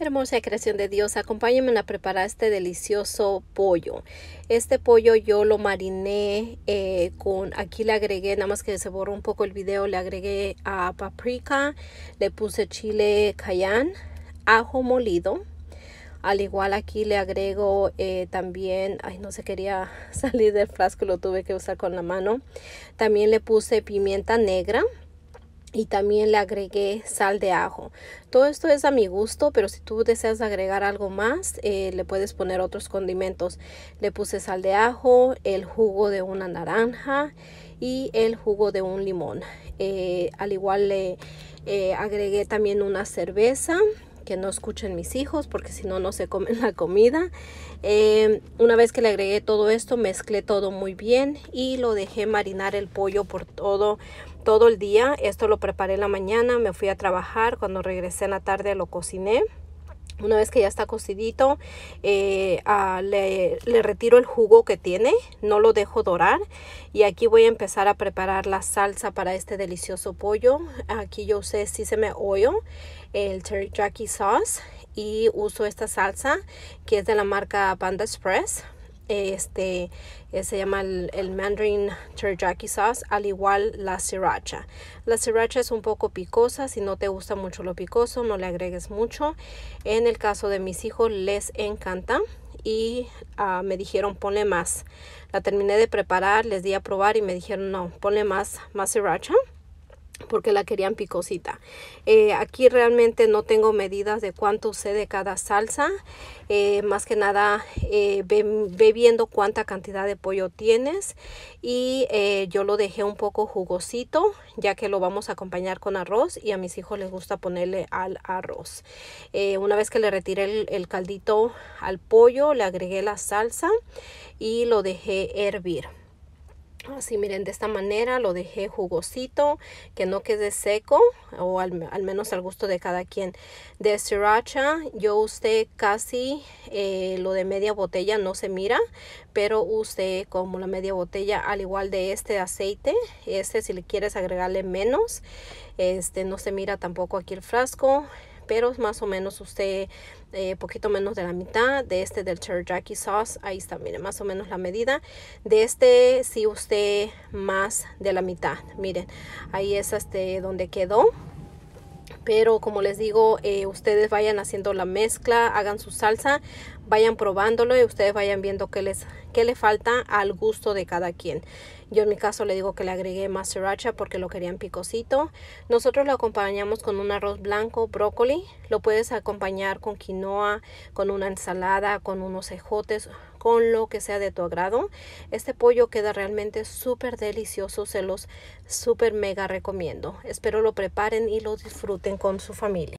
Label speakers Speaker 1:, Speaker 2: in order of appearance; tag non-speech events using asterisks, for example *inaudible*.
Speaker 1: Hermosa creación de Dios, acompáñenme a preparar este delicioso pollo. Este pollo yo lo mariné eh, con, aquí le agregué, nada más que se borró un poco el video, le agregué a ah, paprika, le puse chile cayán, ajo molido. Al igual aquí le agrego eh, también, ay no se quería *laughs* salir del frasco, lo tuve que usar con la mano. También le puse pimienta negra y también le agregué sal de ajo. Todo esto es a mi gusto, pero si tú deseas agregar algo más, eh, le puedes poner otros condimentos. Le puse sal de ajo, el jugo de una naranja y el jugo de un limón. Eh, al igual le eh, agregué también una cerveza que no escuchen mis hijos porque si no, no se comen la comida. Em, una vez que le agregué todo esto, mezclé todo muy bien y lo dejé marinar el pollo por todo, todo el día. Esto lo preparé en la mañana, me fui a trabajar, cuando regresé en la tarde lo cociné. Una vez que ya está cocidito, eh, le, retiro el jugo que tiene, no lo dejo dorar. Y aquí voy a empezar a preparar la salsa para este delicioso pollo. Aquí yo usé me Oil, el teriyaki sauce y uso esta salsa que es de la marca Panda Express este eh, se llama el, mandarín Mandarin Teriyaki Sauce, al igual la sriracha. La sriracha es un poco picosa, si no te gusta mucho lo picoso, no le agregues mucho. En el caso de mis hijos les encanta y ah, me dijeron ponle más. La terminé de preparar, les di a probar y me dijeron no, ponle más, más sriracha porque la querían picosita. Eh, aquí realmente no tengo medidas de cuánto usé de cada salsa. Eh, más que nada eh, ve, viendo cuánta cantidad de pollo tienes. Y yo lo dejé un poco jugosito ya que lo vamos a acompañar con arroz y a mis hijos les gusta ponerle al arroz. una vez que le retiré el caldito al pollo le agregué la salsa y lo dejé hervir. Así miren, de esta manera lo dejé jugosito, que no quede seco, o al, menos al gusto de cada quien. De sriracha yo usé casi eh, lo de media botella, no se mira, pero usé como la media botella, al igual de este aceite. Este si le quieres agregarle menos, este no se mira tampoco aquí el frasco pero más o menos usted, eh, poquito menos de la mitad de este del teriyaki sauce ahí está miren, más o menos la medida de este si usted más de la mitad miren ahí es este donde quedó pero como les digo, eh, ustedes vayan haciendo la mezcla, hagan su salsa, vayan probándolo y ustedes vayan viendo qué les, le falta al gusto de cada quien. Yo en mi caso le digo que le agregué más sriracha porque lo querían picosito. Nosotros lo acompañamos con un arroz blanco, brócoli. Lo puedes acompañar con quinoa, con una ensalada, con unos ejotes, con lo que sea de tu agrado. Este pollo queda realmente súper delicioso, se los súper mega recomiendo. Espero lo preparen y lo disfruten con su familia.